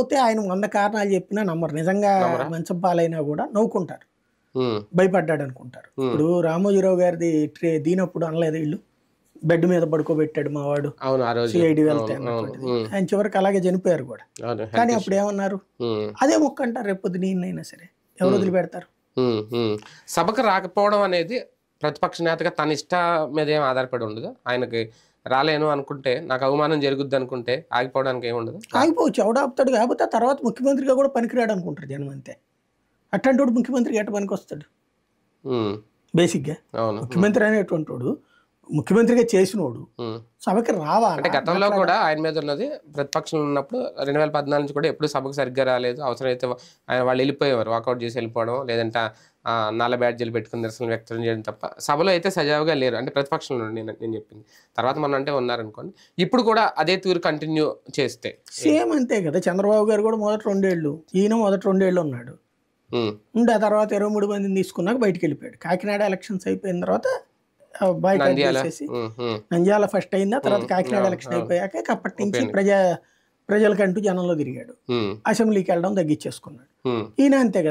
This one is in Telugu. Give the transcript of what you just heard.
పోతే ఆయన వంద కారణాలు చెప్పినా నమ్మరు నిజంగా మంచం పాలైనా కూడా నవ్వుకుంటారు భయపడ్డాడు అనుకుంటారు ఇప్పుడు రామోజీరావు గారిది ట్రే దీనప్పుడు అనలేదు వీళ్ళు బెడ్ మీద పడుకోబెట్టాడు మా వాడు సిఐడి వెళ్తే ఆయన చివరికి అలాగే చనిపోయారు కూడా కానీ అప్పుడు ఏమన్నారు అదే మొక్క అంటారు రేపు నేనైనా సరే ఎవరు వదిలిపెడతారు సభకు రాకపోవడం అనేది ప్రతిపక్ష నేతగా తన ఇష్టం మీద ఏం ఆధారపడి ఉండదు ఆయనకి రాలేను అనుకుంటే నాకు అవమానం జరుగుద్ది అనుకుంటే ఆగిపోవడానికి ఏముండదు ఆగిపోవచ్చు ఆపుతాడు కాకపోతే తర్వాత ముఖ్యమంత్రిగా కూడా పనికిరాడు అనుకుంటారు జనం అంతే అట్లాంటి వాడు ముఖ్యమంత్రికి ఎట్ట పనికి వస్తాడు బేసిక్గా ముఖ్యమంత్రి అనేటువంటి వాడు ముఖ్యమంత్రిగా చేసినోడు సభకి రావాలి అంటే గతంలో కూడా ఆయన మీద ఉన్నది ప్రతిపక్షంలో ఉన్నప్పుడు రెండు వేల పద్నాలుగు నుంచి కూడా ఎప్పుడు సభకు సరిగ్గా రాలేదు అవసరమైతే ఆయన వాళ్ళు వెళ్ళిపోయేవారు వాకౌట్ చేసి వెళ్ళిపోవడం లేదంటే నల్ల బ్యాడ్జీలు పెట్టుకుని నిరసన వ్యక్తం చేయడం తప్ప సభలో అయితే సజావుగా లేరు అంటే ప్రతిపక్షంలో నేను నేను చెప్పింది తర్వాత మనం అంటే ఉన్నారనుకోండి ఇప్పుడు కూడా అదే తీరు కంటిన్యూ చేస్తే సేమ్ అంతే కదా చంద్రబాబు గారు కూడా మొదటి రెండేళ్ళు ఈయన మొదటి రెండేళ్ళు ఉన్నాడు ఉండే తర్వాత ఇరవై మూడు మందిని తీసుకున్నాక బయటికి వెళ్ళిపోయాడు కాకినాడ ఎలక్షన్స్ అయిపోయిన తర్వాత బాయ్కాట్ చేసేసి నంద్యాల ఫస్ట్ అయిందా తర్వాత కాకినాడ ఎలక్షన్ అయిపోయాక అప్పటి నుంచి ప్రజా ప్రజలకంటూ జనంలో తిరిగాడు అసెంబ్లీకి వెళ్ళడం తగ్గించేసుకున్నాడు ఈయన అంతే కదా